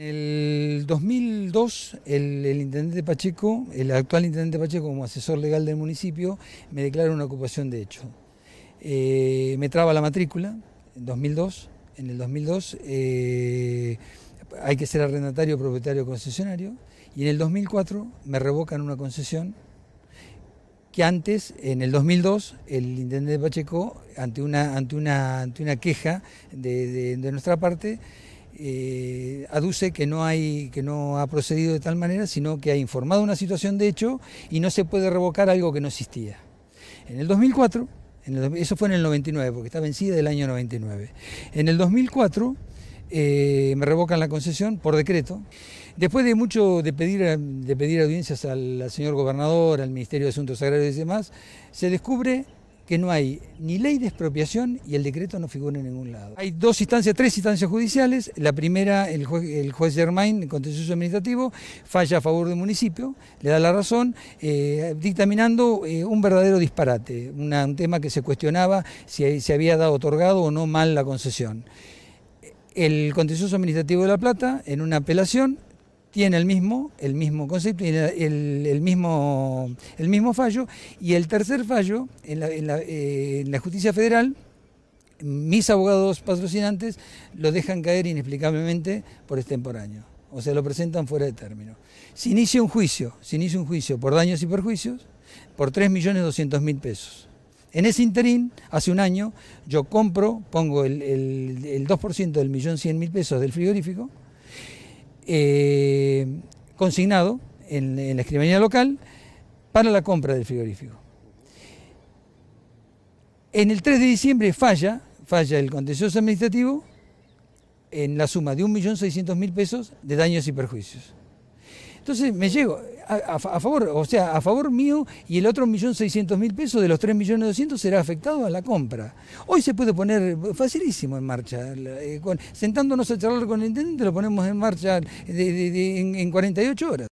En el 2002, el, intendente Pacheco, el actual intendente Pacheco como asesor legal del municipio, me declara una ocupación de hecho. Eh, me traba la matrícula en 2002. En el 2002 eh, hay que ser arrendatario, propietario, concesionario. Y en el 2004 me revocan una concesión que antes, en el 2002, el intendente Pacheco, ante una, ante una, ante una queja de nuestra parte, eh, aduce que no, hay, que no ha procedido de tal manera, sino que ha informado una situación de hecho y no se puede revocar algo que no existía. En el 2004, eso fue en el 99, porque está vencida del año 99. En el 2004 eh, me revocan la concesión por decreto. Después de mucho de pedir, de pedir audiencias al, al señor gobernador, al Ministerio de Asuntos Agrarios y demás, se descubre que no hay ni ley de expropiación y el decreto no figura en ningún lado. Hay dos instancias, tres instancias judiciales. La primera, el juez, el Germain, el contencioso administrativo, falla a favor del municipio, le da la razón, eh, dictaminando eh, un verdadero disparate, un tema que se cuestionaba si se había dado otorgado o no mal la concesión. El contencioso administrativo de La Plata, en una apelación, tiene el mismo, el mismo concepto y el, mismo, el mismo fallo. Y el tercer fallo eh, en la, justicia federal mis abogados patrocinantes lo dejan caer inexplicablemente por extemporáneo. O sea, lo presentan fuera de término. Se inicia un juicio, se inicia un juicio por daños y perjuicios por 3.200.000 pesos. En ese interín, hace un año, yo compro, pongo el, 2% del millón mil pesos del frigorífico, eh, consignado en, la escribanía local para la compra del frigorífico. En el 3 de diciembre falla, falla el contencioso administrativo en la suma de 1.600.000 pesos de daños y perjuicios. Entonces me llego a, favor, o sea, a favor mío y el otro millón mil pesos de los millones doscientos será afectado a la compra. Hoy se puede poner facilísimo en marcha. Eh, sentándonos a charlar con el intendente lo ponemos en marcha en 48 horas.